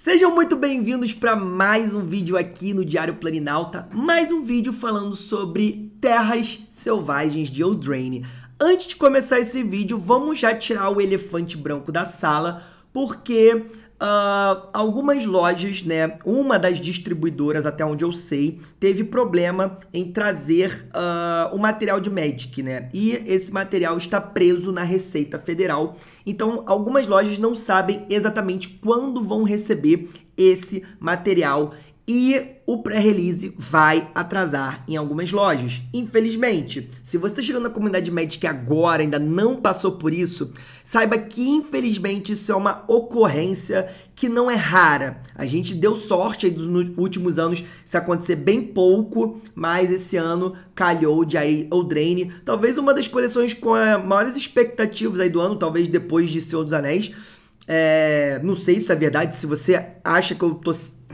Sejam muito bem-vindos para mais um vídeo aqui no Diário Planinalta, mais um vídeo falando sobre terras selvagens de Eldraine. Antes de começar esse vídeo, vamos já tirar o elefante branco da sala, porque Uh, algumas lojas, né? Uma das distribuidoras, até onde eu sei, teve problema em trazer uh, o material de Magic, né? E esse material está preso na Receita Federal. Então, algumas lojas não sabem exatamente quando vão receber esse material e o pré-release vai atrasar em algumas lojas. Infelizmente, se você está chegando na comunidade Magic agora ainda não passou por isso, saiba que infelizmente isso é uma ocorrência que não é rara. A gente deu sorte aí nos últimos anos se acontecer bem pouco, mas esse ano calhou de aí Eldraine, talvez uma das coleções com maiores expectativas aí do ano, talvez depois de Senhor dos Anéis. É, não sei se é verdade, se você acha que eu tô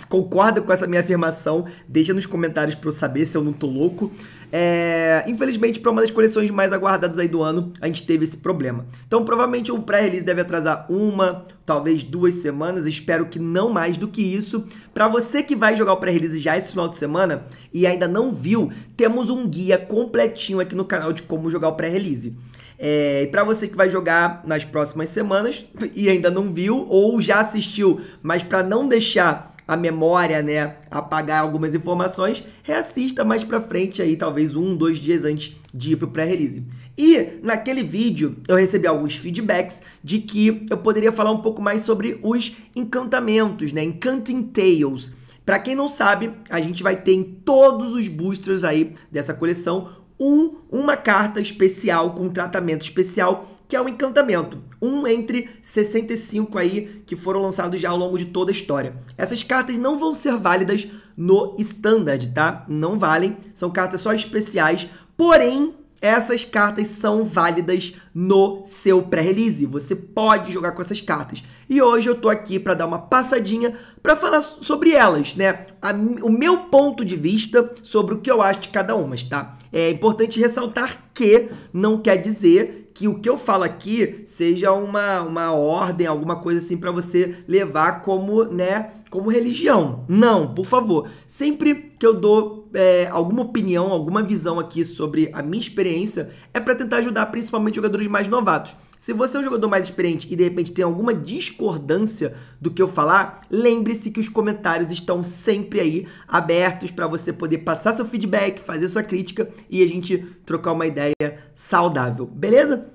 concorda com essa minha afirmação, deixa nos comentários para eu saber se eu não tô louco. É, infelizmente, para uma das coleções mais aguardadas aí do ano, a gente teve esse problema. Então, provavelmente o pré-release deve atrasar uma, talvez duas semanas, espero que não mais do que isso. Para você que vai jogar o pré-release já esse final de semana e ainda não viu, temos um guia completinho aqui no canal de como jogar o pré-release. É, e para você que vai jogar nas próximas semanas e ainda não viu ou já assistiu, mas para não deixar a memória, né, apagar algumas informações, reassista mais para frente aí, talvez um, dois dias antes de ir pro pré-release. E naquele vídeo eu recebi alguns feedbacks de que eu poderia falar um pouco mais sobre os encantamentos, né, Encanting Tales. Para quem não sabe, a gente vai ter em todos os boosters aí dessa coleção um, uma carta especial com tratamento especial que é o encantamento. Um entre 65 aí que foram lançados já ao longo de toda a história. Essas cartas não vão ser válidas no standard, tá? Não valem, são cartas só especiais, porém essas cartas são válidas no seu pré-release. Você pode jogar com essas cartas. E hoje eu tô aqui para dar uma passadinha para falar sobre elas, né? A, o meu ponto de vista sobre o que eu acho de cada uma, tá? É importante ressaltar que não quer dizer que o que eu falo aqui seja uma, uma ordem, alguma coisa assim para você levar como, né, como religião. Não, por favor. Sempre que eu dou é, alguma opinião, alguma visão aqui sobre a minha experiência, é para tentar ajudar principalmente jogadores mais novatos. Se você é um jogador mais experiente e de repente tem alguma discordância do que eu falar, lembre-se que os comentários estão sempre aí abertos para você poder passar seu feedback, fazer sua crítica e a gente trocar uma ideia saudável, beleza?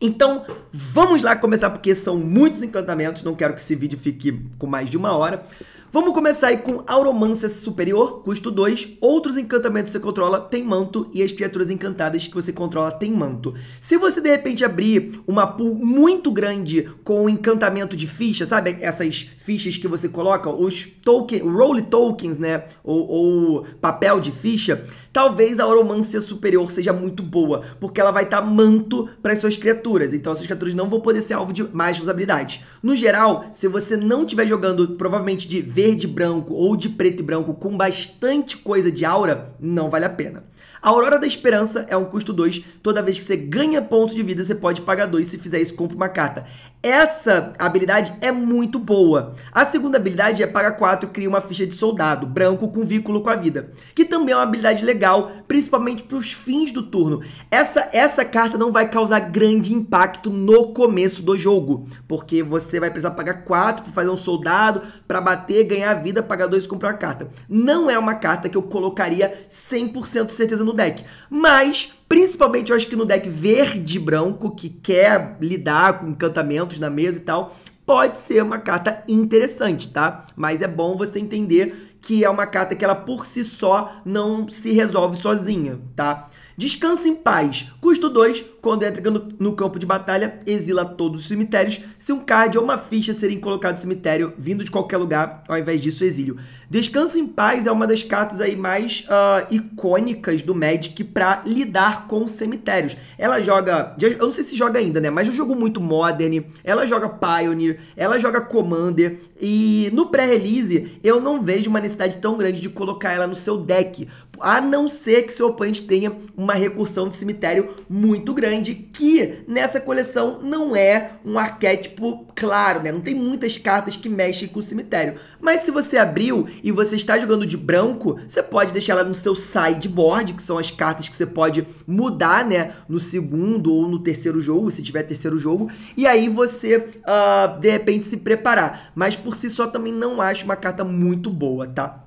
Então, vamos lá começar, porque são muitos encantamentos, não quero que esse vídeo fique com mais de uma hora. Vamos começar aí com Auromancia Superior, custo 2. Outros encantamentos que você controla tem manto e as criaturas encantadas que você controla tem manto. Se você, de repente, abrir uma pool muito grande com encantamento de ficha, sabe? Essas fichas que você coloca, os token, roll tokens, né? Ou, ou papel de ficha, Talvez a oromancia superior seja muito boa, porque ela vai estar tá manto para as suas criaturas. Então essas criaturas não vão poder ser alvo de mais habilidades. No geral, se você não estiver jogando provavelmente de verde e branco ou de preto e branco com bastante coisa de aura, não vale a pena. A Aurora da Esperança é um custo 2. Toda vez que você ganha pontos de vida, você pode pagar 2. Se fizer isso, compra uma carta. Essa habilidade é muito boa. A segunda habilidade é pagar 4, cria uma ficha de soldado, branco com vínculo com a vida. Que também é uma habilidade legal, principalmente para os fins do turno. Essa, essa carta não vai causar grande impacto no começo do jogo. Porque você vai precisar pagar 4 para fazer um soldado, para bater, ganhar vida, pagar 2 e comprar uma carta. Não é uma carta que eu colocaria 100% certeza no deck. Mas, principalmente, eu acho que no deck verde branco, que quer lidar com encantamentos na mesa e tal, pode ser uma carta interessante, tá? Mas é bom você entender que é uma carta que ela por si só não se resolve sozinha, tá? Descansa em paz. Custo 2, quando entra no, no, campo de batalha, exila todos os cemitérios. Se um card ou uma ficha serem colocados no cemitério, vindo de qualquer lugar, ao invés disso, exílio. Descansa em paz é uma das cartas aí mais uh, icônicas do Magic para lidar com cemitérios. Ela joga. Eu não sei se joga ainda, né? Mas eu é jogo muito Modern, ela joga Pioneer, ela joga Commander. E no pré-release, eu não vejo uma necessidade tão grande de colocar ela no seu deck a não ser que seu oponente tenha uma recursão de cemitério muito grande, que nessa coleção não é um arquétipo claro, né? Não tem muitas cartas que mexem com o cemitério. Mas se você abriu e você está jogando de branco, você pode deixar ela no seu sideboard, que são as cartas que você pode mudar, né? No segundo ou no terceiro jogo, se tiver terceiro jogo, e aí você, uh, de repente, se preparar. Mas por si só também não acho uma carta muito boa, tá?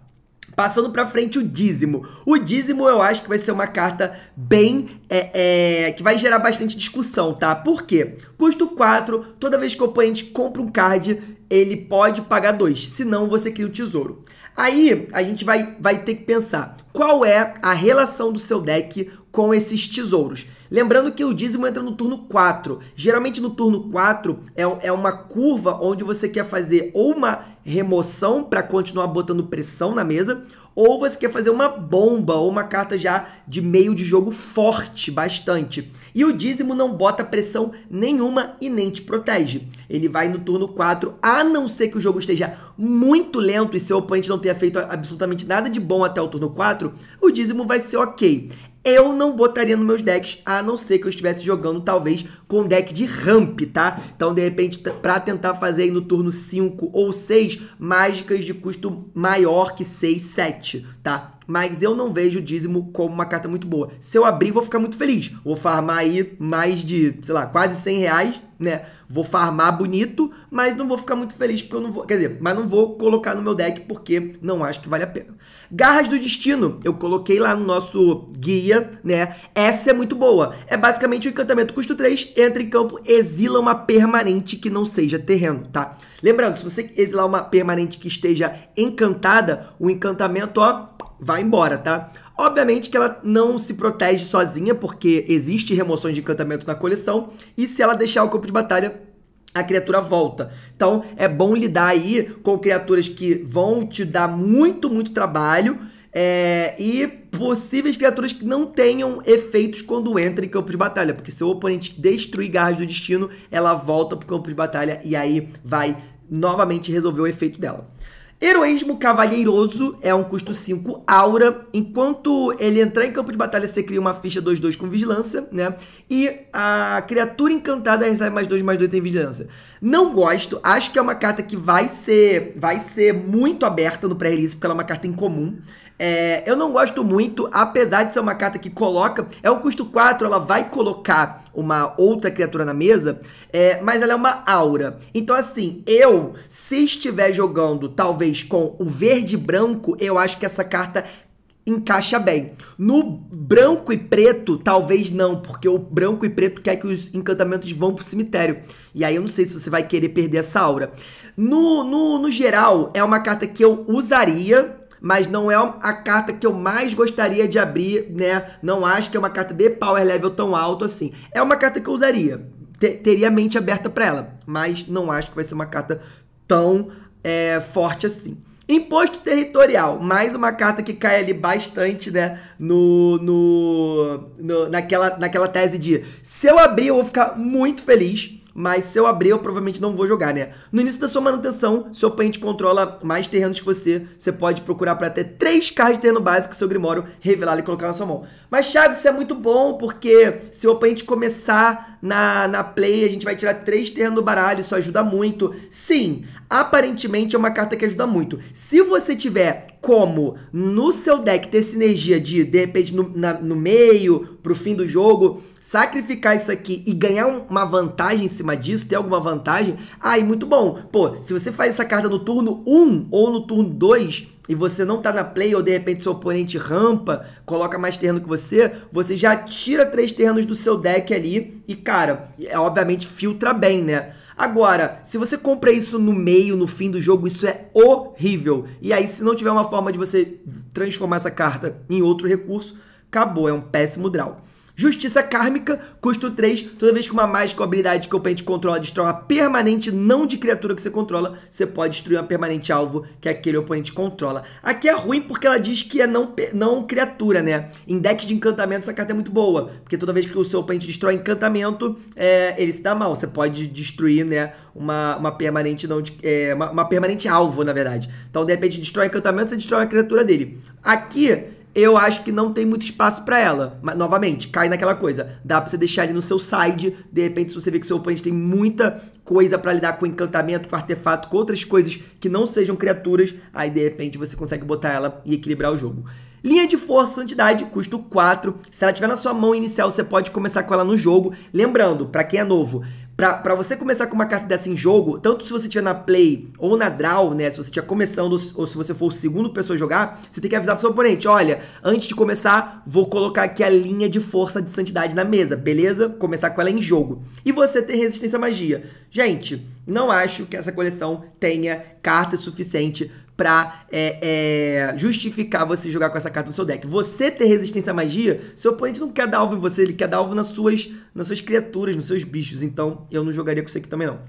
Passando para frente o dízimo. O dízimo eu acho que vai ser uma carta bem é, é, que vai gerar bastante discussão, tá? Por quê? Custo 4, toda vez que o oponente compra um card, ele pode pagar 2, senão você cria o um tesouro. Aí a gente vai, vai ter que pensar qual é a relação do seu deck com esses tesouros. Lembrando que o dízimo entra no turno 4. Geralmente no turno 4 é, é uma curva onde você quer fazer ou uma remoção para continuar botando pressão na mesa, ou você quer fazer uma bomba ou uma carta já de meio de jogo forte, bastante. E o dízimo não bota pressão nenhuma e nem te protege. Ele vai no turno 4, a não ser que o jogo esteja muito lento e seu oponente não tenha feito absolutamente nada de bom até o turno 4, o dízimo vai ser ok. Eu não botaria nos meus decks, a não ser que eu estivesse jogando, talvez, com deck de ramp, tá? Então, de repente, pra tentar fazer aí no turno 5 ou 6, mágicas de custo maior que 6, 7, tá? mas eu não vejo o dízimo como uma carta muito boa. Se eu abrir, vou ficar muito feliz. Vou farmar aí mais de, sei lá, quase 100 reais, né? Vou farmar bonito, mas não vou ficar muito feliz porque eu não vou. Quer dizer, mas não vou colocar no meu deck porque não acho que vale a pena. Garras do Destino, eu coloquei lá no nosso guia, né? Essa é muito boa. É basicamente um encantamento custo 3, entra em campo, exila uma permanente que não seja terreno, tá? Lembrando, se você exilar uma permanente que esteja encantada, o encantamento, ó, vai embora, tá? Obviamente que ela não se protege sozinha, porque existe remoções de encantamento na coleção, e se ela deixar o campo de batalha, a criatura volta. Então é bom lidar aí com criaturas que vão te dar muito, muito trabalho. É, e possíveis criaturas que não tenham efeitos quando entra em campo de batalha, porque se o oponente destruir Garras do Destino, ela volta pro campo de batalha e aí vai novamente resolver o efeito dela. Heroísmo cavalheiroso é um custo 5 aura. Enquanto ele entrar em campo de batalha, você cria uma ficha 2-2 com vigilância, né? E a criatura encantada recebe é mais 2, mais 2 tem vigilância. Não gosto, acho que é uma carta que vai ser, vai ser muito aberta no pré-release, porque ela é uma carta incomum. É, eu não gosto muito, apesar de ser uma carta que coloca. É um custo 4, ela vai colocar uma outra criatura na mesa, é, mas ela é uma aura. Então, assim, eu, se estiver jogando talvez com o verde branco, eu acho que essa carta encaixa bem. No branco e preto, talvez não, porque o branco e preto quer que os encantamentos vão pro cemitério. E aí eu não sei se você vai querer perder essa aura. No, no, no geral, é uma carta que eu usaria, mas não é a carta que eu mais gostaria de abrir, né? Não acho que é uma carta de power level tão alto assim. É uma carta que eu usaria, teria a mente aberta para ela, mas não acho que vai ser uma carta tão é, forte assim. Imposto territorial, mais uma carta que cai ali bastante, né? No, no, no, naquela, naquela tese de se eu abrir, eu vou ficar muito feliz mas se eu abrir, eu provavelmente não vou jogar, né? No início da sua manutenção, seu oponente controla mais terrenos que você. Você pode procurar para até 3 cards de terreno básico, seu Grimório revelar e colocar na sua mão. Mas, Thiago, isso é muito bom, porque se o oponente começar na, na play, a gente vai tirar 3 terrenos do baralho, isso ajuda muito. Sim, aparentemente é uma carta que ajuda muito. Se você tiver como no seu deck ter sinergia de, de repente, no, na, no meio, pro fim do jogo, sacrificar isso aqui e ganhar um, uma vantagem em cima disso, ter alguma vantagem, aí muito bom. Pô, se você faz essa carta no turno 1 ou no turno 2 e você não tá na play ou de repente seu oponente rampa, coloca mais terreno que você, você já tira três terrenos do seu deck ali e, cara, é, obviamente filtra bem, né? Agora, se você compra isso no meio, no fim do jogo, isso é horrível. E aí, se não tiver uma forma de você transformar essa carta em outro recurso, acabou, é um péssimo draw. Justiça Kármica, custo 3. Toda vez que uma mágica ou habilidade que o oponente controla destrói uma permanente não de criatura que você controla, você pode destruir uma permanente alvo que aquele oponente controla. Aqui é ruim porque ela diz que é não, não criatura, né? Em deck de encantamento essa carta é muito boa, porque toda vez que o seu oponente destrói encantamento, é, ele se dá mal. Você pode destruir, né, uma, uma permanente não de, é, uma, uma permanente alvo, na verdade. Então, de repente, destrói encantamento, você destrói uma criatura dele. Aqui eu acho que não tem muito espaço para ela. Mas, novamente, cai naquela coisa. Dá pra você deixar ali no seu side. De repente, se você vê que seu oponente tem muita coisa para lidar com encantamento, com artefato, com outras coisas que não sejam criaturas, aí de repente você consegue botar ela e equilibrar o jogo. Linha de força santidade, custo 4. Se ela tiver na sua mão inicial, você pode começar com ela no jogo. Lembrando, para quem é novo, para você começar com uma carta dessa em jogo, tanto se você estiver na play ou na draw, né? Se você estiver começando ou se você for o segundo pessoa a jogar, você tem que avisar pro seu oponente: olha, antes de começar, vou colocar aqui a linha de força de santidade na mesa, beleza? Começar com ela em jogo. E você tem resistência à magia. Gente, não acho que essa coleção tenha carta suficiente pra é, é, justificar você jogar com essa carta no seu deck. Você ter resistência à magia, seu oponente não quer dar alvo em você, ele quer dar alvo nas suas, nas suas criaturas, nos seus bichos. Então, eu não jogaria com isso aqui também não.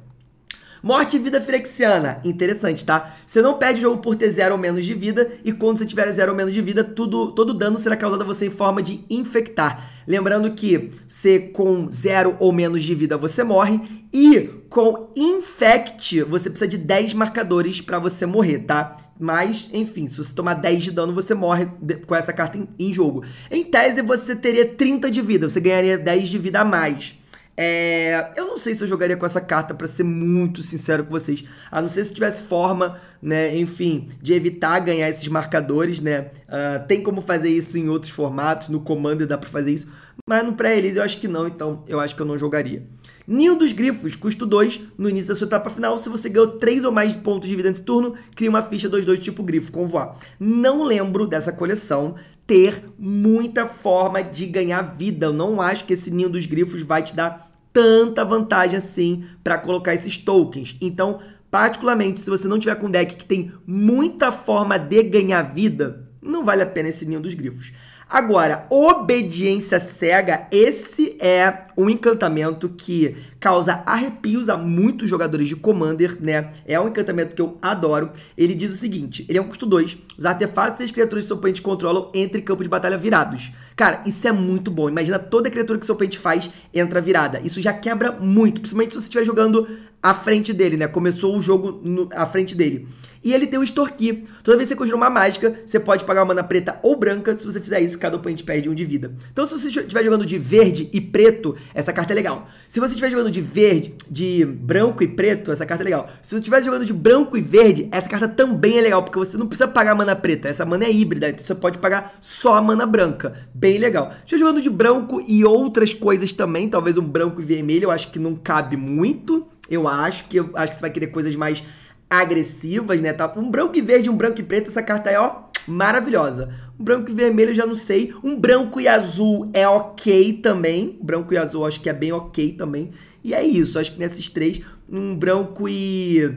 Morte e vida Firexiana. Interessante, tá? Você não perde o jogo por ter zero ou menos de vida, e quando você tiver zero ou menos de vida, tudo, todo dano será causado a você em forma de infectar. Lembrando que você com zero ou menos de vida você morre, e com infect você precisa de 10 marcadores para você morrer, tá? Mas, enfim, se você tomar 10 de dano, você morre com essa carta em, em jogo. Em tese, você teria 30 de vida, você ganharia 10 de vida a mais. É, eu não sei se eu jogaria com essa carta, para ser muito sincero com vocês. A não ser se tivesse forma, né, enfim, de evitar ganhar esses marcadores, né? Uh, tem como fazer isso em outros formatos, no Commander dá para fazer isso mas no pré-release eu acho que não, então eu acho que eu não jogaria. Ninho dos Grifos, custo 2, no início da sua etapa final, se você ganhou 3 ou mais pontos de vida nesse turno, cria uma ficha 2-2 tipo Grifo com voar. Não lembro dessa coleção ter muita forma de ganhar vida, eu não acho que esse Ninho dos Grifos vai te dar tanta vantagem assim para colocar esses tokens. Então, particularmente, se você não tiver com deck que tem muita forma de ganhar vida, não vale a pena esse Ninho dos Grifos. Agora, obediência cega, esse é um encantamento que causa arrepios a muitos jogadores de Commander, né? É um encantamento que eu adoro. Ele diz o seguinte: ele é um custo 2. Os artefatos e as criaturas que seu oponente controlam entre campo de batalha virados. Cara, isso é muito bom. Imagina toda criatura que seu pente faz entra virada. Isso já quebra muito, principalmente se você estiver jogando à frente dele, né? Começou o jogo no, à frente dele. E ele tem o Extorquir. Toda vez que você conjura uma mágica, você pode pagar uma mana preta ou branca. Se você fizer isso, cada oponente perde um de vida. Então, se você estiver jogando de verde e preto, essa carta é legal. Se você estiver jogando de verde, de branco e preto, essa carta é legal. Se você estiver jogando de branco e verde, essa carta também é legal, porque você não precisa pagar mana preta. Essa mana é híbrida, então você pode pagar só a mana branca. Bem bem legal. Estou jogando de branco e outras coisas também, talvez um branco e vermelho, eu acho que não cabe muito. Eu acho que eu acho que você vai querer coisas mais agressivas, né? Tá? Um branco e verde, um branco e preto, essa carta é ó maravilhosa. Um branco e vermelho já não sei. Um branco e azul é ok também. Branco e azul acho que é bem ok também. E é isso. Acho que nesses três, um branco e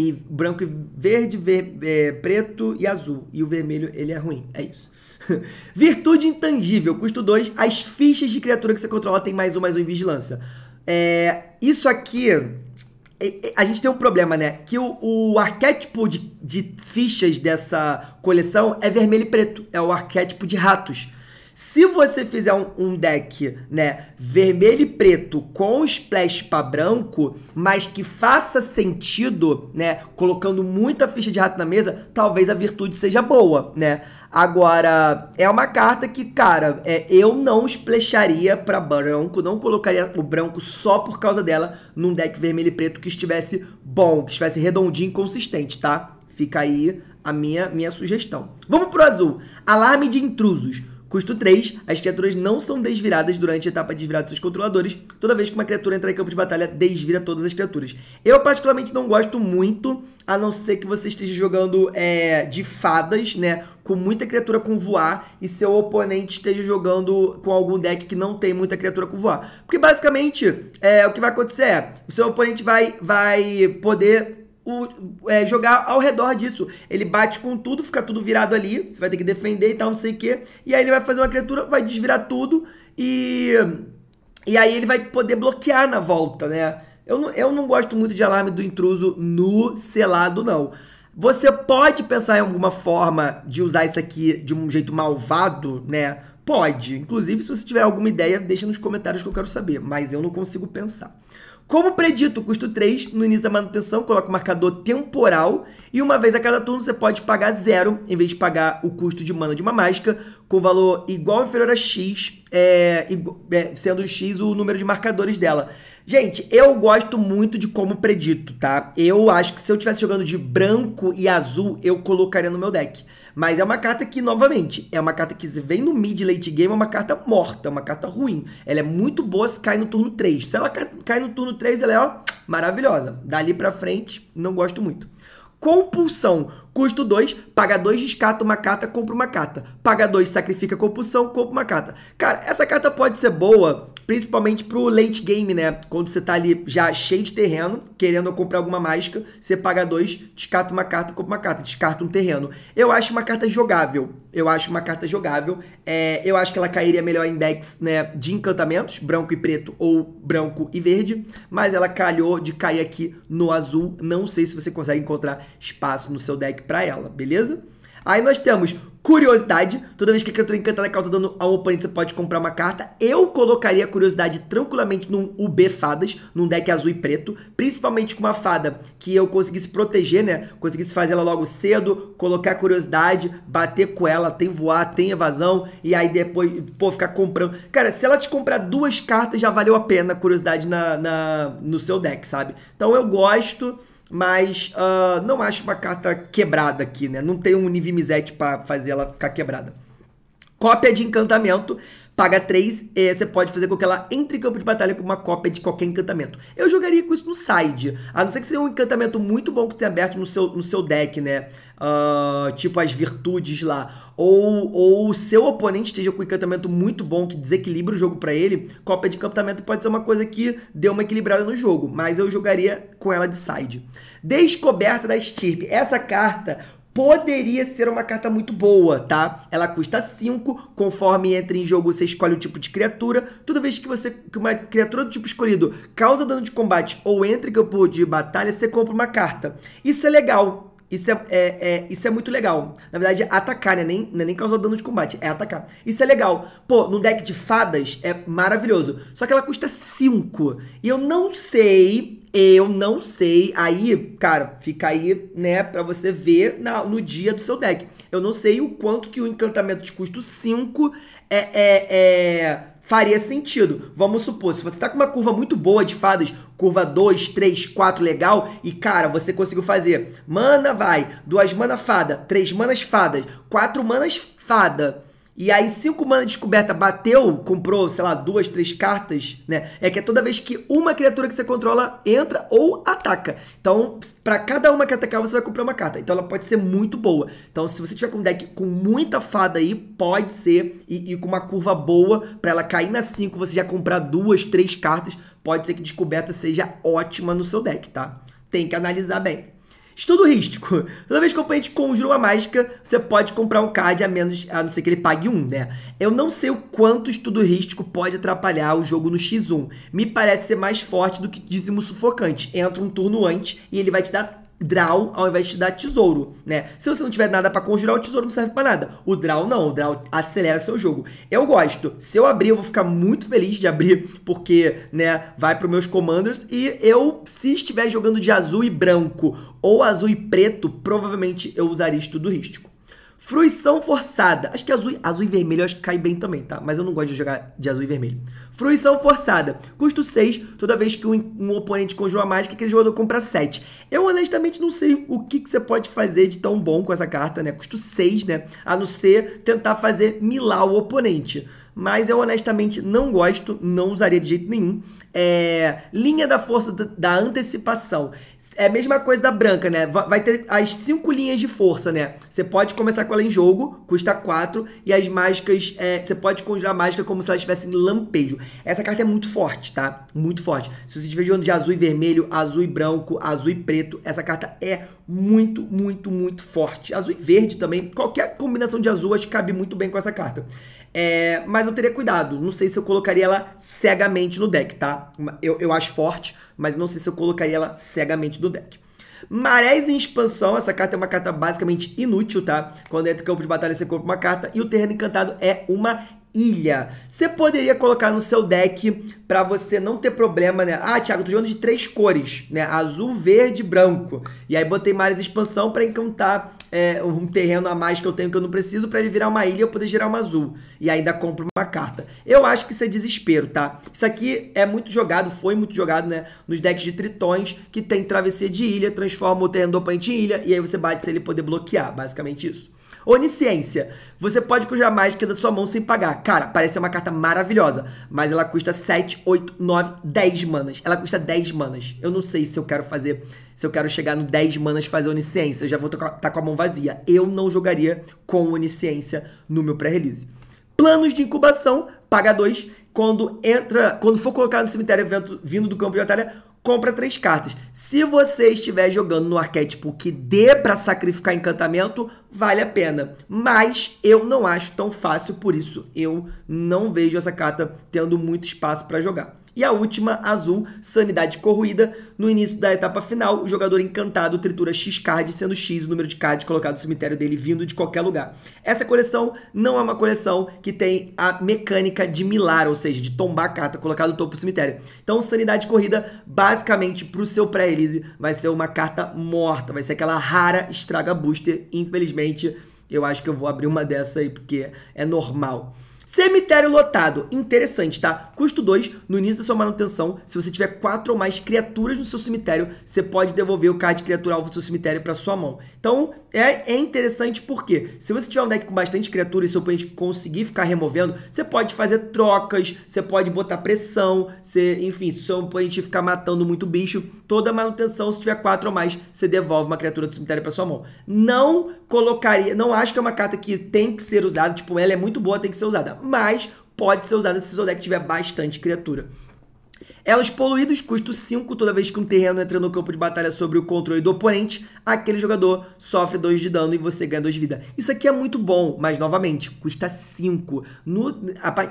e branco e verde, ver, é, preto e azul. E o vermelho, ele é ruim. É isso. Virtude intangível. Custo 2. As fichas de criatura que você controla tem mais um, mais um em vigilância. É, isso aqui... É, é, a gente tem um problema, né? Que o, o arquétipo de, de fichas dessa coleção é vermelho e preto. É o arquétipo de ratos. Se você fizer um, um, deck, né, vermelho e preto com splash para branco, mas que faça sentido, né, colocando muita ficha de rato na mesa, talvez a virtude seja boa, né? Agora, é uma carta que, cara, é, eu não splasharia para branco, não colocaria o branco só por causa dela num deck vermelho e preto que estivesse bom, que estivesse redondinho e consistente, tá? Fica aí a minha, minha sugestão. Vamos pro azul. Alarme de intrusos. Custo 3, as criaturas não são desviradas durante a etapa de desvirada dos seus controladores. Toda vez que uma criatura entrar em campo de batalha, desvira todas as criaturas. Eu particularmente não gosto muito, a não ser que você esteja jogando é, de fadas, né? Com muita criatura com voar e seu oponente esteja jogando com algum deck que não tem muita criatura com voar. Porque basicamente, é, o que vai acontecer é, o seu oponente vai, vai poder o, é, jogar ao redor disso. Ele bate com tudo, fica tudo virado ali, você vai ter que defender e tal, não sei o quê. E aí ele vai fazer uma criatura, vai desvirar tudo e. E aí ele vai poder bloquear na volta, né? Eu não, eu não gosto muito de alarme do intruso no selado, não. Você pode pensar em alguma forma de usar isso aqui de um jeito malvado, né? Pode. Inclusive, se você tiver alguma ideia, deixa nos comentários que eu quero saber. Mas eu não consigo pensar. Como predito, custo 3, no início da manutenção, coloco o marcador temporal e uma vez a cada turno você pode pagar zero, em vez de pagar o custo de mana de uma mágica, com valor igual ou inferior a X, é, é, sendo X o número de marcadores dela. Gente, eu gosto muito de como predito, tá? Eu acho que se eu estivesse jogando de branco e azul, eu colocaria no meu deck. Mas é uma carta que, novamente, é uma carta que se vem no mid late game, é uma carta morta, é uma carta ruim. Ela é muito boa se cai no turno 3. Se ela cai no turno 3, ela é, ó, maravilhosa. Dali pra frente, não gosto muito compulsão. Custo 2, paga 2, descata uma carta, compra uma carta. Paga 2, sacrifica compulsão, compra uma carta. Cara, essa carta pode ser boa principalmente pro late game, né? Quando você tá ali já cheio de terreno, querendo comprar alguma mágica, você paga dois, descarta uma carta, compra uma carta, descarta um terreno. Eu acho uma carta jogável. Eu acho uma carta jogável. É, eu acho que ela cairia melhor em decks, né, de encantamentos, branco e preto ou branco e verde, mas ela calhou de cair aqui no azul. Não sei se você consegue encontrar espaço no seu deck para ela, beleza? Aí nós temos curiosidade. Toda vez que a criatura encantada causa dano dando ao oponente, você pode comprar uma carta. Eu colocaria curiosidade tranquilamente num UB Fadas, num deck azul e preto. Principalmente com uma fada que eu conseguisse proteger, né? Conseguisse fazer ela logo cedo, colocar curiosidade, bater com ela, tem voar, tem evasão. E aí depois, pô, ficar comprando. Cara, se ela te comprar duas cartas, já valeu a pena a curiosidade na, na, no seu deck, sabe? Então eu gosto mas uh, não acho uma carta quebrada aqui, né? Não tem um niv para fazer ela ficar quebrada. Cópia de encantamento paga 3, é, você pode fazer com que ela entre em campo de batalha com uma cópia de qualquer encantamento. Eu jogaria com isso no side, a não ser que você tenha um encantamento muito bom que você tenha aberto no seu, no seu deck, né? Uh, tipo as virtudes lá. Ou, ou o seu oponente esteja com um encantamento muito bom que desequilibra o jogo para ele, cópia de encantamento pode ser uma coisa que deu uma equilibrada no jogo, mas eu jogaria com ela de side. Descoberta da estirpe. Essa carta poderia ser uma carta muito boa, tá? Ela custa 5, conforme entra em jogo você escolhe o tipo de criatura. Toda vez que você que uma criatura do tipo escolhido causa dano de combate ou entra em campo de batalha, você compra uma carta. Isso é legal, isso é, é, é, isso é muito legal. Na verdade, é atacar, né? Nem, é nem causar dano de combate, é atacar. Isso é legal. Pô, no deck de fadas é maravilhoso. Só que ela custa 5. E eu não sei, eu não sei. Aí, cara, fica aí, né, pra você ver na, no dia do seu deck. Eu não sei o quanto que o encantamento de custo 5 é, é, é faria sentido. Vamos supor, se você está com uma curva muito boa de fadas, curva 2, 3, 4, legal, e cara, você conseguiu fazer mana vai, duas mana fada, três manas fadas, quatro manas fada, e aí, cinco mana descoberta bateu, comprou, sei lá, duas, três cartas, né? É que é toda vez que uma criatura que você controla entra ou ataca. Então, para cada uma que atacar, você vai comprar uma carta. Então, ela pode ser muito boa. Então, se você tiver com um deck com muita fada aí, pode ser. E, e com uma curva boa, para ela cair na 5, você já comprar duas, três cartas. Pode ser que descoberta seja ótima no seu deck, tá? Tem que analisar bem. Estudo rístico. Toda vez que o oponente conjura uma mágica, você pode comprar um card a menos, a não ser que ele pague um, né? Eu não sei o quanto estudo rístico pode atrapalhar o jogo no X1. Me parece ser mais forte do que dízimo sufocante. Entra um turno antes e ele vai te dar draw ao invés de te dar tesouro, né? Se você não tiver nada para conjurar, o tesouro não serve para nada. O draw não, o draw acelera seu jogo. Eu gosto. Se eu abrir, eu vou ficar muito feliz de abrir, porque, né, vai para meus commanders e eu se estiver jogando de azul e branco ou azul e preto, provavelmente eu usaria isso tudo rístico. Fruição forçada. Acho que azul, azul e vermelho acho que cai bem também, tá? Mas eu não gosto de jogar de azul e vermelho. Fruição forçada. Custo 6, toda vez que um, um oponente conjura mágica, aquele jogador compra 7. Eu honestamente não sei o que, que você pode fazer de tão bom com essa carta, né? Custo 6, né? A não ser tentar fazer milar o oponente mas eu honestamente não gosto, não usaria de jeito nenhum. É, linha da força da antecipação é a mesma coisa da branca, né? Vai ter as cinco linhas de força, né? Você pode começar com ela em jogo, custa 4, e as mágicas, é, você pode conjurar a mágica como se elas tivessem lampejo. Essa carta é muito forte, tá? Muito forte. Se você estiver jogando de azul e vermelho, azul e branco, azul e preto, essa carta é muito, muito, muito forte. Azul e verde também, qualquer combinação de azul acho que cabe muito bem com essa carta. É, mas eu teria cuidado. Não sei se eu colocaria ela cegamente no deck, tá? Eu, eu acho forte, mas não sei se eu colocaria ela cegamente no deck. Marés em expansão, essa carta é uma carta basicamente inútil, tá? Quando entra em campo de batalha, você compra uma carta. E o terreno encantado é uma ilha. Você poderia colocar no seu deck para você não ter problema, né? Ah, Thiago, tô jogando de três cores, né? Azul, verde, branco. E aí botei mais expansão para encantar é, um terreno a mais que eu tenho que eu não preciso para ele virar uma ilha e eu poder gerar uma azul. E ainda compro uma carta. Eu acho que isso é desespero, tá? Isso aqui é muito jogado, foi muito jogado, né? Nos decks de tritões que tem travessia de ilha, transforma o terreno do oponente em ilha e aí você bate se ele poder bloquear. Basicamente isso. Onisciência. Você pode curar mágica da sua mão sem pagar. Cara, parece ser uma carta maravilhosa, mas ela custa 7, 8, 9, 10 manas. Ela custa 10 manas. Eu não sei se eu quero fazer, se eu quero chegar no 10 manas fazer onisciência. Eu já vou estar tá com a mão vazia. Eu não jogaria com onisciência no meu pré-release. Planos de incubação, paga 2. Quando entra, quando for colocado no cemitério vindo do campo de batalha, compra três cartas. Se você estiver jogando no arquétipo que dê para sacrificar encantamento, vale a pena. Mas eu não acho tão fácil, por isso eu não vejo essa carta tendo muito espaço para jogar. E a última, azul, sanidade corruída. No início da etapa final, o jogador encantado tritura X card, sendo X o número de cards colocado no cemitério dele vindo de qualquer lugar. Essa coleção não é uma coleção que tem a mecânica de milar, ou seja, de tombar a carta, colocada no topo do cemitério. Então, sanidade corrida, basicamente, pro seu pré-release, vai ser uma carta morta, vai ser aquela rara estraga booster, infelizmente. Eu acho que eu vou abrir uma dessa aí, porque é normal. Cemitério lotado. Interessante, tá? Custo 2, no início da sua manutenção, se você tiver quatro ou mais criaturas no seu cemitério, você pode devolver o card criatura alvo do seu cemitério para sua mão. Então, é, é interessante porque se você tiver um deck com bastante criatura e seu oponente conseguir ficar removendo, você pode fazer trocas, você pode botar pressão, você, enfim, se seu oponente ficar matando muito bicho, toda manutenção, se tiver quatro ou mais, você devolve uma criatura do cemitério para sua mão. Não colocaria, não acho que é uma carta que tem que ser usada, tipo, ela é muito boa, tem que ser usada mas pode ser usada se seu deck tiver bastante criatura. Elas poluídos, custam 5, toda vez que um terreno entra no campo de batalha sobre o controle do oponente, aquele jogador sofre 2 de dano e você ganha 2 de vida. Isso aqui é muito bom, mas novamente, custa 5.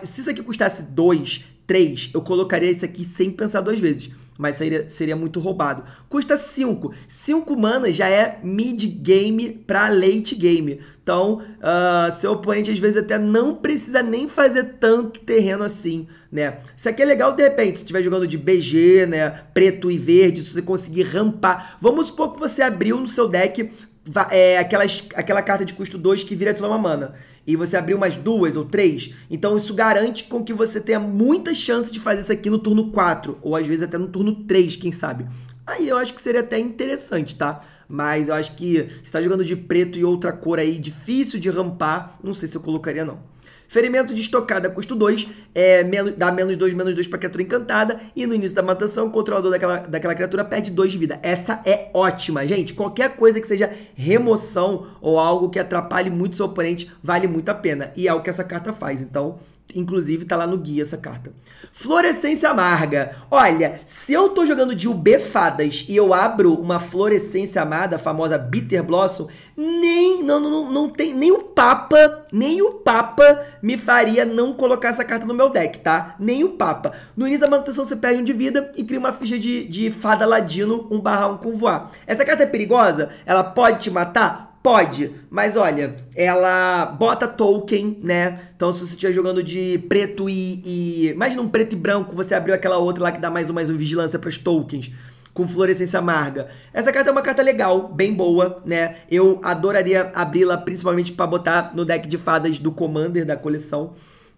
Se isso aqui custasse 2, 3, eu colocaria isso aqui sem pensar duas vezes mas seria, seria muito roubado. Custa 5. 5 manas já é mid game para late game. Então, uh, seu oponente às vezes até não precisa nem fazer tanto terreno assim, né? Isso aqui é legal de repente, se estiver jogando de BG, né, preto e verde, se você conseguir rampar. Vamos supor que você abriu no seu deck é, aquelas, aquela carta de custo 2 que vira a uma mana e você abriu mais duas ou três, então isso garante com que você tenha muita chance de fazer isso aqui no turno 4, ou às vezes até no turno 3, quem sabe. Aí eu acho que seria até interessante, tá? Mas eu acho que se tá jogando de preto e outra cor aí, difícil de rampar, não sei se eu colocaria não. Ferimento de estocada, custo 2, é, dá menos 2, menos 2 para criatura encantada. E no início da matação, o controlador daquela, daquela criatura perde 2 de vida. Essa é ótima, gente. Qualquer coisa que seja remoção ou algo que atrapalhe muito seu oponente, vale muito a pena. E é o que essa carta faz. Então, Inclusive, tá lá no guia essa carta. Florescência amarga. Olha, se eu tô jogando de UB fadas e eu abro uma florescência amada, a famosa Bitter Blossom, nem. Não, não, não, tem. Nem o Papa, nem o Papa me faria não colocar essa carta no meu deck, tá? Nem o Papa. No início da manutenção, você perde um de vida e cria uma ficha de, de fada ladino um barra um com voar. Essa carta é perigosa? Ela pode te matar? Pode, mas olha, ela bota token, né? Então, se você estiver jogando de preto e, e. Imagina um preto e branco, você abriu aquela outra lá que dá mais um, mais um vigilância para os tokens com fluorescência amarga. Essa carta é uma carta legal, bem boa, né? Eu adoraria abri-la principalmente para botar no deck de fadas do Commander da coleção.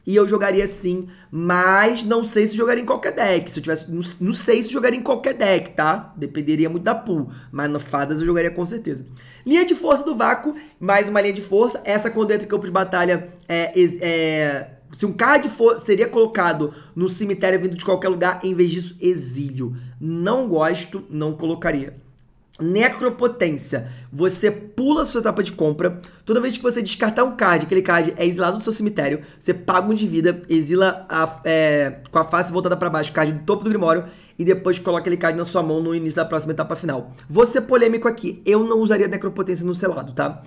E eu jogaria sim, mas não sei se jogaria em qualquer deck. Se eu tivesse. Não, não sei se jogaria em qualquer deck, tá? Dependeria muito da pool. Mas no Fadas eu jogaria com certeza. Linha de força do vácuo, mais uma linha de força. Essa quando entra em campo de batalha é, é se um card for, seria colocado no cemitério vindo de qualquer lugar, em vez disso, exílio. Não gosto, não colocaria. Necropotência. Você pula a sua etapa de compra. Toda vez que você descartar um card, aquele card é exilado do seu cemitério. Você paga um de vida, exila a, é, com a face voltada para baixo o card do topo do Grimório. E depois coloca aquele card na sua mão no início da próxima etapa final. Você polêmico aqui. Eu não usaria Necropotência no selado, tá?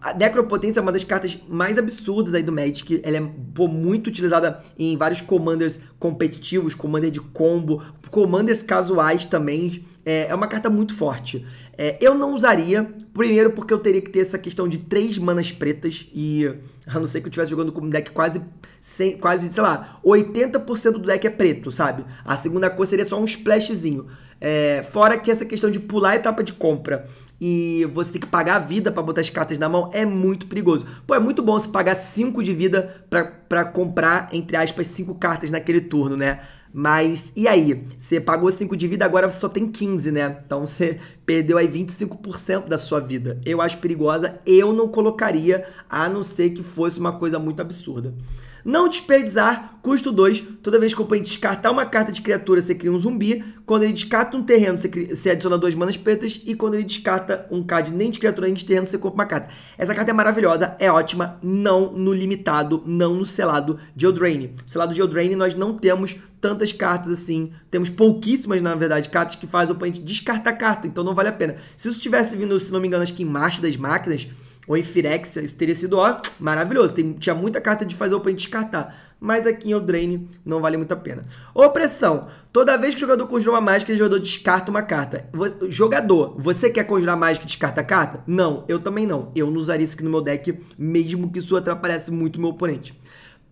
a Necropotência é uma das cartas mais absurdas aí do Magic. Ela é pô, muito utilizada em vários commanders competitivos, commander de combo, commanders casuais também. É, é uma carta muito forte. É, eu não usaria, primeiro porque eu teria que ter essa questão de três manas pretas e a não ser que eu estivesse jogando com um deck quase, sem, quase, sei lá, 80% do deck é preto, sabe? A segunda cor seria só um splashzinho. É, fora que essa questão de pular a etapa de compra e você ter que pagar a vida para botar as cartas na mão é muito perigoso. Pô, é muito bom se pagar 5 de vida para comprar, entre aspas, 5 cartas naquele turno, né? Mas e aí? Você pagou 5 de vida, agora você só tem 15, né? Então você perdeu aí 25% da sua vida. Eu acho perigosa, eu não colocaria, a não ser que fosse uma coisa muito absurda. Não desperdiçar, custo 2. Toda vez que o oponente descartar uma carta de criatura, você cria um zumbi. Quando ele descarta um terreno, você, você adiciona duas manas pretas. E quando ele descarta um card nem de criatura nem de terreno, você compra uma carta. Essa carta é maravilhosa, é ótima, não no limitado, não no selado de Eldraine. No selado de Eldraine nós não temos tantas cartas assim. Temos pouquíssimas, na verdade, cartas que fazem o oponente descartar carta, então não vale a pena. Se isso tivesse vindo, se não me engano, acho que em Marcha das Máquinas ou Infirex, isso teria sido ó, maravilhoso. Tem, tinha muita carta de fazer open descartar. Mas aqui em Eldraine não vale muito a pena. Opressão. Toda vez que o jogador conjura uma mágica, o jogador descarta uma carta. jogador, você quer conjurar mágica e descarta a carta? Não, eu também não. Eu não usaria isso aqui no meu deck, mesmo que isso atrapalhasse muito o meu oponente.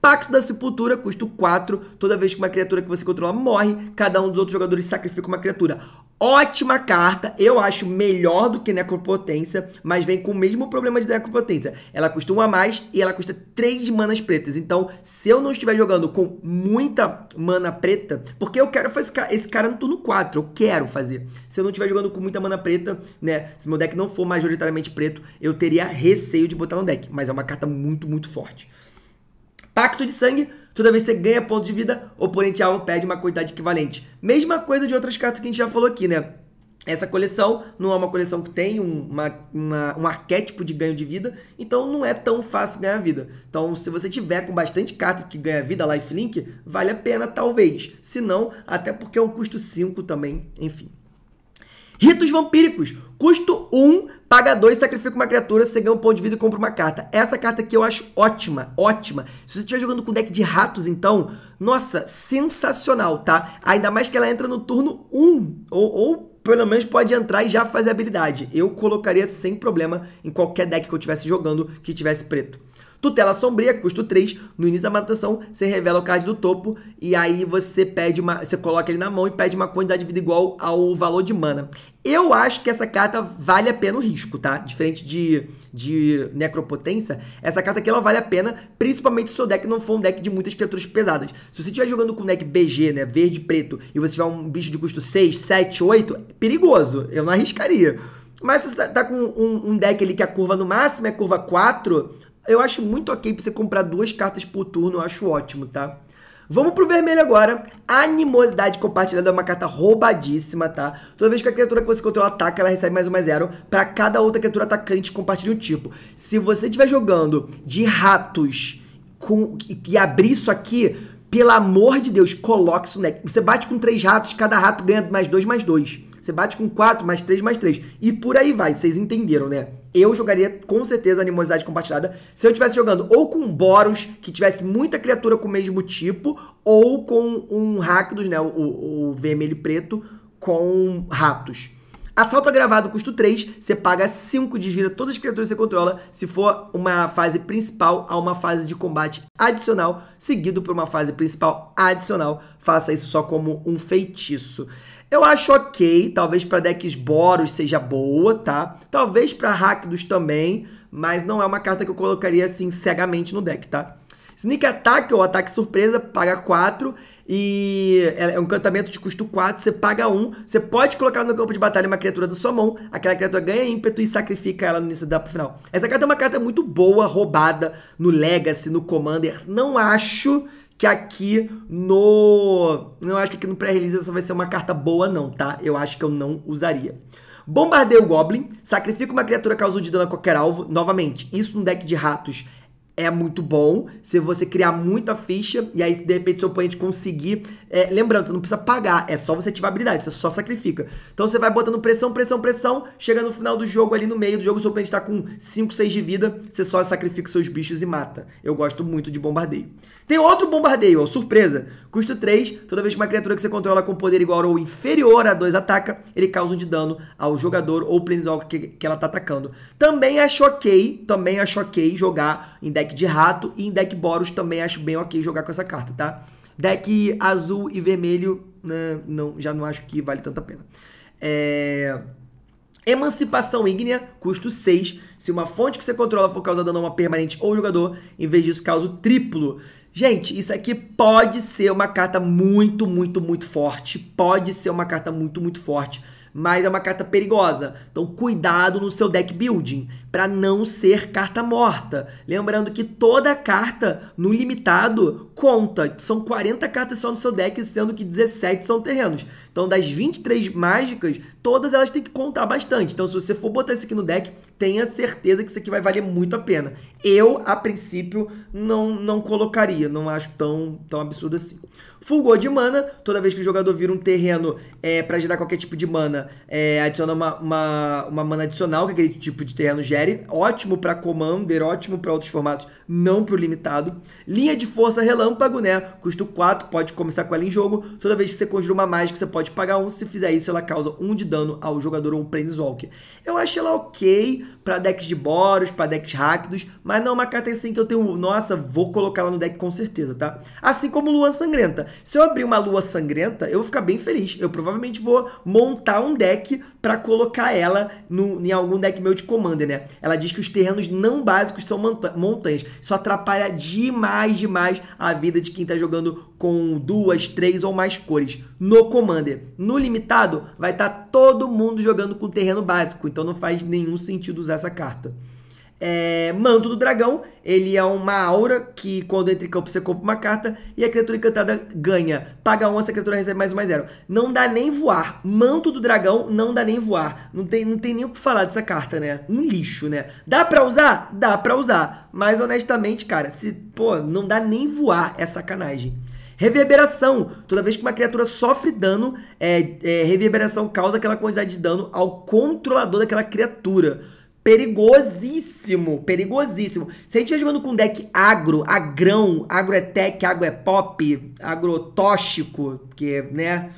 Pacto da Sepultura, custo 4. Toda vez que uma criatura que você controla morre, cada um dos outros jogadores sacrifica uma criatura. Ótima carta, eu acho melhor do que Necropotência, mas vem com o mesmo problema de Necropotência. Ela custa 1 a mais e ela custa 3 manas pretas. Então, se eu não estiver jogando com muita mana preta, porque eu quero fazer esse cara no turno 4, eu quero fazer. Se eu não estiver jogando com muita mana preta, né? Se meu deck não for majoritariamente preto, eu teria receio de botar no deck. Mas é uma carta muito, muito forte. Pacto de sangue, toda vez que você ganha ponto de vida, o oponente alvo perde uma quantidade equivalente. Mesma coisa de outras cartas que a gente já falou aqui, né? Essa coleção não é uma coleção que tem uma, uma, um arquétipo de ganho de vida, então não é tão fácil ganhar vida. Então, se você tiver com bastante carta que ganha vida, lifelink, vale a pena talvez. Se não, até porque é um custo 5 também, enfim. Ritos vampíricos. Custo 1, Paga 2, sacrifica uma criatura, você ganha um ponto de vida e compra uma carta. Essa carta aqui eu acho ótima, ótima. Se você estiver jogando com deck de ratos, então, nossa, sensacional, tá? Ainda mais que ela entra no turno 1, um, ou, ou pelo menos pode entrar e já fazer habilidade. Eu colocaria sem problema em qualquer deck que eu estivesse jogando que tivesse preto. Tutela sombria, custo 3. No início da manutenção, você revela o card do topo e aí você pede uma. Você coloca ele na mão e pede uma quantidade de vida igual ao valor de mana. Eu acho que essa carta vale a pena o risco, tá? Diferente de, de Necropotência, essa carta aqui ela vale a pena, principalmente se o seu deck não for um deck de muitas criaturas pesadas. Se você estiver jogando com um deck BG, né? Verde preto, e você tiver um bicho de custo 6, 7, 8, é perigoso. Eu não arriscaria. Mas se você tá, tá com um, um, deck ali que a curva no máximo é curva 4, eu acho muito ok pra você comprar duas cartas por turno, eu acho ótimo, tá? Vamos pro vermelho agora. Animosidade compartilhada é uma carta roubadíssima, tá? Toda vez que a criatura que você controla ataca, ela recebe mais uma zero para cada outra criatura atacante compartilha um tipo. Se você estiver jogando de ratos com, e, e abrir isso aqui, pelo amor de Deus, coloque isso né? Você bate com três ratos, cada rato ganha mais dois, mais dois você bate com 4 mais 3 mais 3. E por aí vai, vocês entenderam, né? Eu jogaria com certeza animosidade compartilhada se eu estivesse jogando ou com um Boros, que tivesse muita criatura com o mesmo tipo, ou com um Rakdos, né? O, o, o vermelho e preto, com ratos. Assalto agravado, custo 3, você paga 5, desvira todas as criaturas que você controla, se for uma fase principal a uma fase de combate adicional, seguido por uma fase principal adicional. Faça isso só como um feitiço. Eu acho ok, talvez para decks Boros seja boa, tá? Talvez para Rakdos também, mas não é uma carta que eu colocaria assim cegamente no deck, tá? Sneak Attack ou Ataque Surpresa, paga 4 e é, é um encantamento de custo 4, você paga 1. Você pode colocar no campo de batalha uma criatura da sua mão, aquela criatura ganha ímpeto e sacrifica ela no início da final. Essa carta é uma carta muito boa, roubada no Legacy, no Commander. Não acho que aqui no. Não acho que aqui no pré-release essa vai ser uma carta boa, não, tá? Eu acho que eu não usaria. Bombardeio Goblin, sacrifica uma criatura causando de dano a qualquer alvo. Novamente, isso num deck de ratos é muito bom. Se você criar muita ficha e aí, de repente, seu oponente conseguir. É, lembrando, você não precisa pagar, é só você ativar habilidade, você só sacrifica. Então você vai botando pressão, pressão, pressão. Chega no final do jogo, ali no meio do jogo, seu oponente tá com 5, 6 de vida, você só sacrifica seus bichos e mata. Eu gosto muito de bombardeio. Tem outro bombardeio, ó, surpresa. Custo 3, toda vez que uma criatura que você controla com poder igual ou inferior a 2 ataca, ele causa um de dano ao jogador ou planeswalker que, que ela tá atacando. Também achoquei, é também achoquei é jogar em deck deck de rato e em deck Boros também acho bem ok jogar com essa carta, tá? Deck azul e vermelho, né, não, já não acho que vale tanta pena. É... Emancipação ígnea, custo 6. Se uma fonte que você controla for causada dano a uma permanente ou jogador, em vez disso causa triplo. Gente, isso aqui pode ser uma carta muito, muito, muito forte. Pode ser uma carta muito, muito forte mas é uma carta perigosa. Então cuidado no seu deck building para não ser carta morta. Lembrando que toda carta no limitado conta. São 40 cartas só no seu deck, sendo que 17 são terrenos. Então das 23 mágicas, todas elas têm que contar bastante. Então se você for botar isso aqui no deck, tenha certeza que isso aqui vai valer muito a pena. Eu, a princípio, não, não colocaria, não acho tão, tão absurdo assim. Fulgor de mana, toda vez que o jogador vira um terreno é, para gerar qualquer tipo de mana, é, adiciona uma, uma, uma, mana adicional que aquele tipo de terreno gere. Ótimo para Commander, ótimo para outros formatos, não para o limitado. Linha de força relâmpago, né? Custo 4, pode começar com ela em jogo. Toda vez que você conjura uma mágica, você pode pagar um. Se fizer isso, ela causa um de dano ao jogador ou um Planeswalker. Eu acho ela ok, para decks de Boros, para decks rápidos, mas não é uma carta assim que eu tenho, nossa, vou colocar ela no deck com certeza, tá? Assim como Lua Sangrenta. Se eu abrir uma Lua Sangrenta, eu vou ficar bem feliz. Eu provavelmente vou montar um deck para colocar ela no, em algum deck meu de Commander, né? Ela diz que os terrenos não básicos são montanhas. Isso atrapalha demais, demais a vida de quem tá jogando com duas, três ou mais cores no Commander. No limitado, vai estar tá todo mundo jogando com terreno básico, então não faz nenhum sentido usar essa carta. É, Manto do Dragão, ele é uma aura que quando entra em campo você compra uma carta e a criatura encantada ganha. Paga 1, essa criatura recebe mais um mais zero. Não dá nem voar. Manto do Dragão não dá nem voar. Não tem, não tem nem o que falar dessa carta, né? Um lixo, né? Dá pra usar? Dá pra usar. Mas honestamente, cara, se, pô, não dá nem voar, é sacanagem. Reverberação. Toda vez que uma criatura sofre dano, é, é, reverberação causa aquela quantidade de dano ao controlador daquela criatura perigosíssimo, perigosíssimo. Se a gente estiver tá jogando com deck agro, agrão, agro é tech, agro é pop, agrotóxico, porque, né?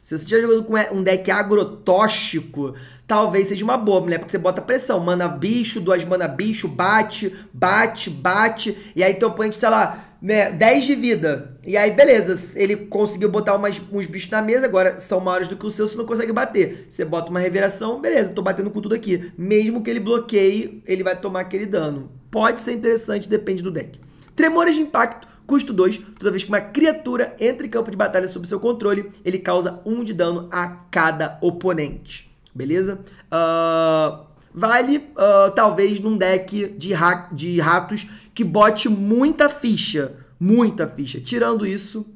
Se você estiver tá jogando com é, um deck agrotóxico, talvez seja uma boa, né? Porque você bota pressão, mana bicho, duas mana bicho, bate, bate, bate, e aí teu oponente tá lá, né, 10 de vida. E aí, beleza, ele conseguiu botar umas, uns bichos na mesa, agora são maiores do que o seu, você não consegue bater. Você bota uma reveração, beleza, tô batendo com tudo aqui. Mesmo que ele bloqueie, ele vai tomar aquele dano. Pode ser interessante, depende do deck. Tremores de impacto, custo 2. Toda vez que uma criatura entra em campo de batalha sob seu controle, ele causa 1 um de dano a cada oponente. Beleza? Ahn... Uh vale uh, talvez num deck de, ra de ratos que bote muita ficha. Muita ficha. Tirando isso,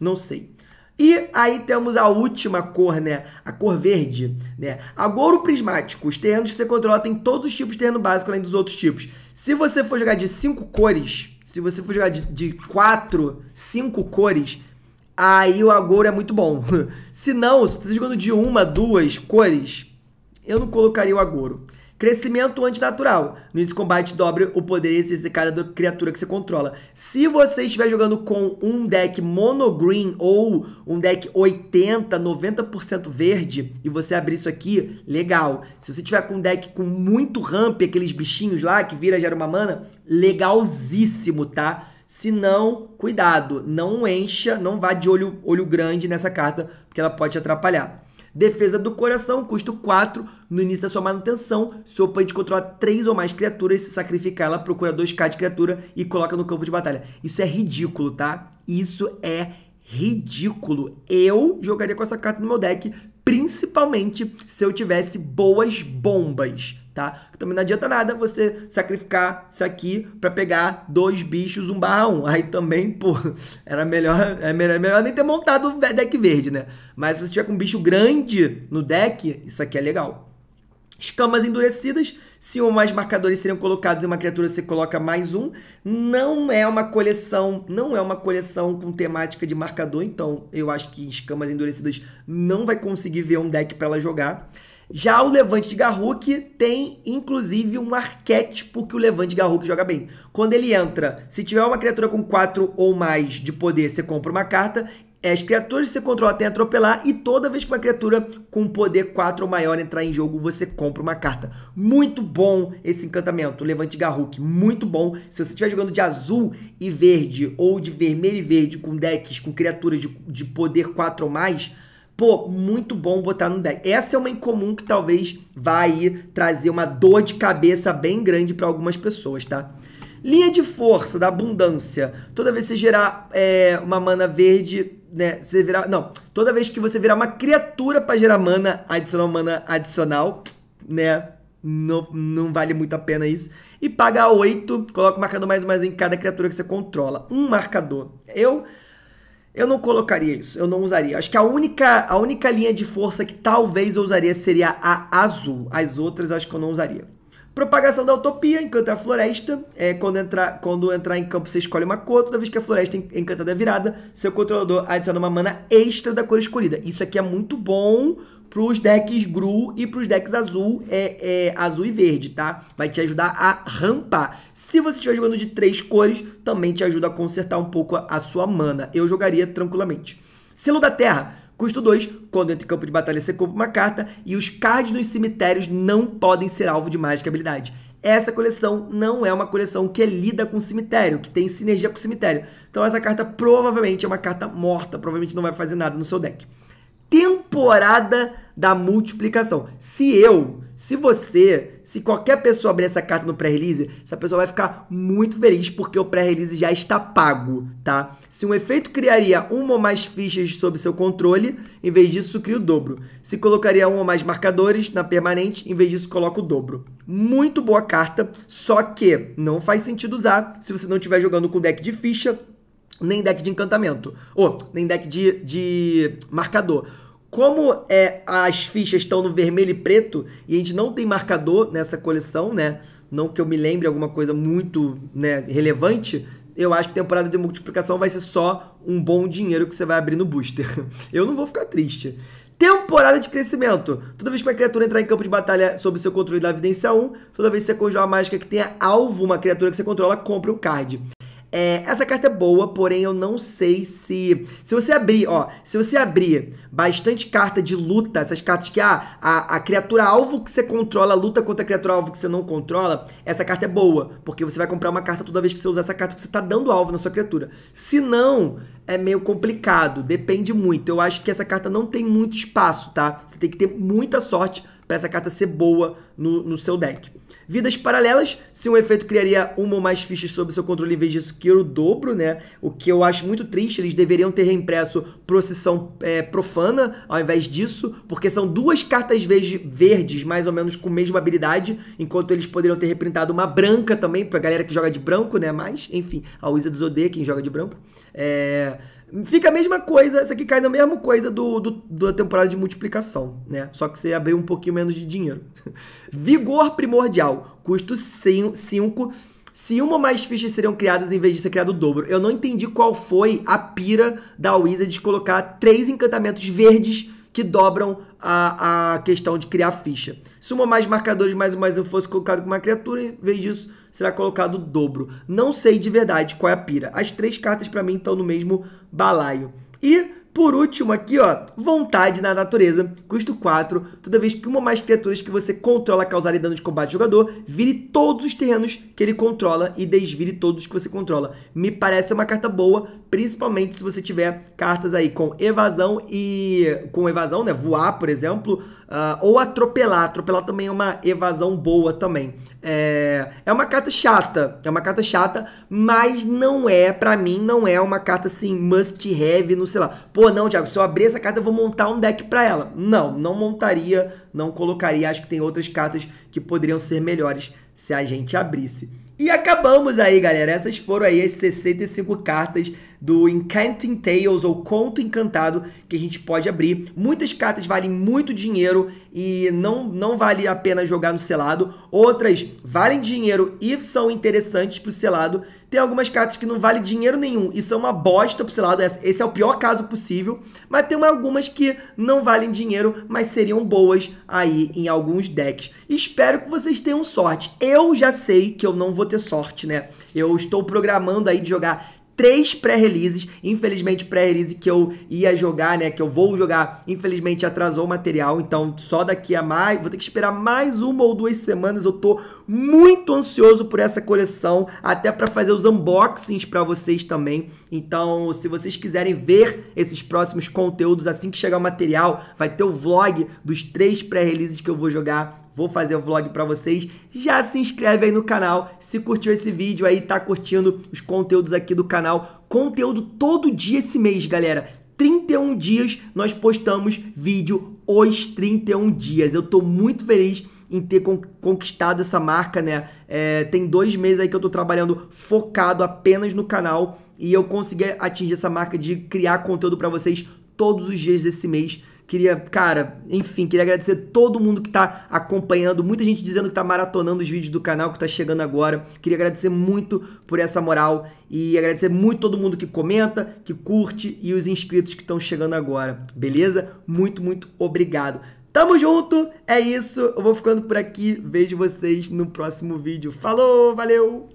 não sei. E aí temos a última cor, né? A cor verde, né? Agouro prismático. Os terrenos que você controla tem todos os tipos de terreno básico, além dos outros tipos. Se você for jogar de cinco cores, se você for jogar de, de quatro, cinco cores, aí o agouro é muito bom. se não, se você está jogando de uma, duas cores, eu não colocaria o agouro. Crescimento antinatural. No início do combate, dobre o poder e cada da criatura que você controla. Se você estiver jogando com um deck mono green ou um deck 80, 90% verde e você abrir isso aqui, legal. Se você tiver com um deck com muito ramp, aqueles bichinhos lá que vira gera uma mana, legalzíssimo, tá? Se não, cuidado, não encha, não vá de olho, olho grande nessa carta, porque ela pode te atrapalhar. Defesa do coração, custo 4. No início da sua manutenção, seu oponente controla 3 ou mais criaturas. Se sacrificar, ela procura 2k de criatura e coloca no campo de batalha. Isso é ridículo, tá? Isso é ridículo. Eu jogaria com essa carta no meu deck, principalmente se eu tivesse boas bombas tá? Também não adianta nada você sacrificar isso aqui para pegar dois bichos um barra um Aí também, pô, era melhor, era é melhor, é melhor, nem ter montado o deck verde, né? Mas se você tiver com um bicho grande no deck, isso aqui é legal. Escamas endurecidas, se um ou mais marcadores seriam colocados em uma criatura, você coloca mais um. Não é uma coleção, não é uma coleção com temática de marcador, então eu acho que escamas endurecidas não vai conseguir ver um deck para ela jogar. Já o Levante de Garruk tem, inclusive, um arquétipo que o Levante de Garruk joga bem. Quando ele entra, se tiver uma criatura com 4 ou mais de poder, você compra uma carta. É, as criaturas que você controla tem atropelar e toda vez que uma criatura com poder 4 ou maior entrar em jogo, você compra uma carta. Muito bom esse encantamento, Levante Garruk, muito bom. Se você estiver jogando de azul e verde ou de vermelho e verde com decks com criaturas de, de poder 4 ou mais, Pô, muito bom botar no deck. Essa é uma incomum que talvez vá aí trazer uma dor de cabeça bem grande para algumas pessoas, tá? Linha de força da abundância. Toda vez que você gerar é, uma mana verde, né? Você virar. Não. Toda vez que você virar uma criatura para gerar mana, adicional mana adicional, né? Não, não vale muito a pena isso. E paga 8, coloca o marcador mais mais em cada criatura que você controla. Um marcador. Eu eu não colocaria isso, eu não usaria. Acho que a única, a única linha de força que talvez eu usaria seria a azul. As outras acho que eu não usaria. Propagação da utopia, encanta a floresta. É, quando, entrar, quando entrar em campo, você escolhe uma cor. Toda vez que a floresta encantada é virada, seu controlador adiciona uma mana extra da cor escolhida. Isso aqui é muito bom para os decks Gru e para os decks azul, é, é, azul e verde, tá? Vai te ajudar a rampar. Se você estiver jogando de três cores, também te ajuda a consertar um pouco a, a sua mana. Eu jogaria tranquilamente. Selo da Terra. Custo 2, quando entra em campo de batalha, você compra uma carta e os cards nos cemitérios não podem ser alvo de mágica habilidade. Essa coleção não é uma coleção que lida com cemitério, que tem sinergia com cemitério. Então essa carta provavelmente é uma carta morta, provavelmente não vai fazer nada no seu deck temporada da multiplicação. Se eu, se você, se qualquer pessoa abrir essa carta no pré-release, essa pessoa vai ficar muito feliz porque o pré-release já está pago, tá? Se um efeito criaria uma ou mais fichas sob seu controle, em vez disso cria o dobro. Se colocaria um ou mais marcadores na permanente, em vez disso coloca o dobro. Muito boa carta, só que não faz sentido usar se você não estiver jogando com deck de ficha nem deck de encantamento, ou nem deck de, de marcador. Como é, as fichas estão no vermelho e preto e a gente não tem marcador nessa coleção, né? Não que eu me lembre alguma coisa muito né, relevante, eu acho que temporada de multiplicação vai ser só um bom dinheiro que você vai abrir no booster. Eu não vou ficar triste. Temporada de crescimento. Toda vez que uma criatura entrar em campo de batalha sob seu controle da evidência 1, toda vez que você conjurar uma mágica que tenha alvo uma criatura que você controla, compre um card. É, essa carta é boa, porém eu não sei se. Se você abrir, ó, se você abrir bastante carta de luta, essas cartas que ah, a, a criatura alvo que você controla luta contra a criatura alvo que você não controla, essa carta é boa, porque você vai comprar uma carta toda vez que você usar essa carta, porque você tá dando alvo na sua criatura. Se não, é meio complicado, depende muito. Eu acho que essa carta não tem muito espaço, tá? Você tem que ter muita sorte para essa carta ser boa no, no seu deck. Vidas paralelas, se um efeito criaria uma ou mais fichas sob seu controle, em vez disso, que o dobro, né? O que eu acho muito triste, eles deveriam ter reimpresso Procissão é, Profana, ao invés disso, porque são duas cartas verdes, mais ou menos com a mesma habilidade, enquanto eles poderiam ter reprintado uma branca também, pra galera que joga de branco, né? Mas, enfim, a Wizards odeia quem joga de branco. É... Fica a mesma coisa, isso aqui cai na mesma coisa do, do, da temporada de multiplicação, né? Só que você abriu um pouquinho menos de dinheiro. Vigor primordial, custo 5. Se uma ou mais fichas seriam criadas em vez de ser criado o dobro. Eu não entendi qual foi a pira da de colocar três encantamentos verdes que dobram a, a questão de criar ficha. Suma mais marcadores, mais ou mais eu fosse colocado com uma criatura, em vez disso será colocado o dobro. Não sei de verdade qual é a pira. As três cartas para mim estão no mesmo balaio. E por último aqui, ó, vontade na natureza, custo 4, toda vez que uma ou mais criaturas que você controla causarem dano de combate ao jogador, vire todos os terrenos que ele controla e desvire todos que você controla. Me parece uma carta boa, principalmente se você tiver cartas aí com evasão e com evasão, né, voar, por exemplo, Uh, ou atropelar. Atropelar também é uma evasão boa também. É, é uma carta chata. É uma carta chata, mas não é, para mim, não é uma carta assim, must have, não sei lá. Pô, não, Thiago, se eu abrir essa carta, eu vou montar um deck pra ela. Não, não montaria, não colocaria. Acho que tem outras cartas que poderiam ser melhores se a gente abrisse. E acabamos aí, galera. Essas foram aí as 65 cartas do Encanting Tales ou Conto Encantado que a gente pode abrir. Muitas cartas valem muito dinheiro e não, não vale a pena jogar no selado. Outras valem dinheiro e são interessantes pro selado. Tem algumas cartas que não valem dinheiro nenhum e são uma bosta pro selado. Esse é o pior caso possível. Mas tem algumas que não valem dinheiro, mas seriam boas aí em alguns decks. Espero que vocês tenham sorte. Eu já sei que eu não vou ter sorte, né? Eu estou programando aí de jogar três pré-releases. Infelizmente, pré-release que eu ia jogar, né? Que eu vou jogar, infelizmente atrasou o material. Então, só daqui a mais. Vou ter que esperar mais uma ou duas semanas. Eu tô muito ansioso por essa coleção, até para fazer os unboxings para vocês também. Então, se vocês quiserem ver esses próximos conteúdos assim que chegar o material, vai ter o vlog dos três pré-releases que eu vou jogar vou fazer o vlog para vocês. Já se inscreve aí no canal, se curtiu esse vídeo aí, tá curtindo os conteúdos aqui do canal. Conteúdo todo dia esse mês, galera. 31 dias nós postamos vídeo os 31 dias. Eu tô muito feliz em ter conquistado essa marca, né? É, tem dois meses aí que eu tô trabalhando focado apenas no canal e eu consegui atingir essa marca de criar conteúdo para vocês todos os dias desse mês. Queria, cara, enfim, queria agradecer todo mundo que tá acompanhando, muita gente dizendo que tá maratonando os vídeos do canal, que tá chegando agora. Queria agradecer muito por essa moral e agradecer muito todo mundo que comenta, que curte e os inscritos que estão chegando agora. Beleza? Muito, muito obrigado. Tamo junto, é isso. Eu vou ficando por aqui. Vejo vocês no próximo vídeo. Falou, valeu!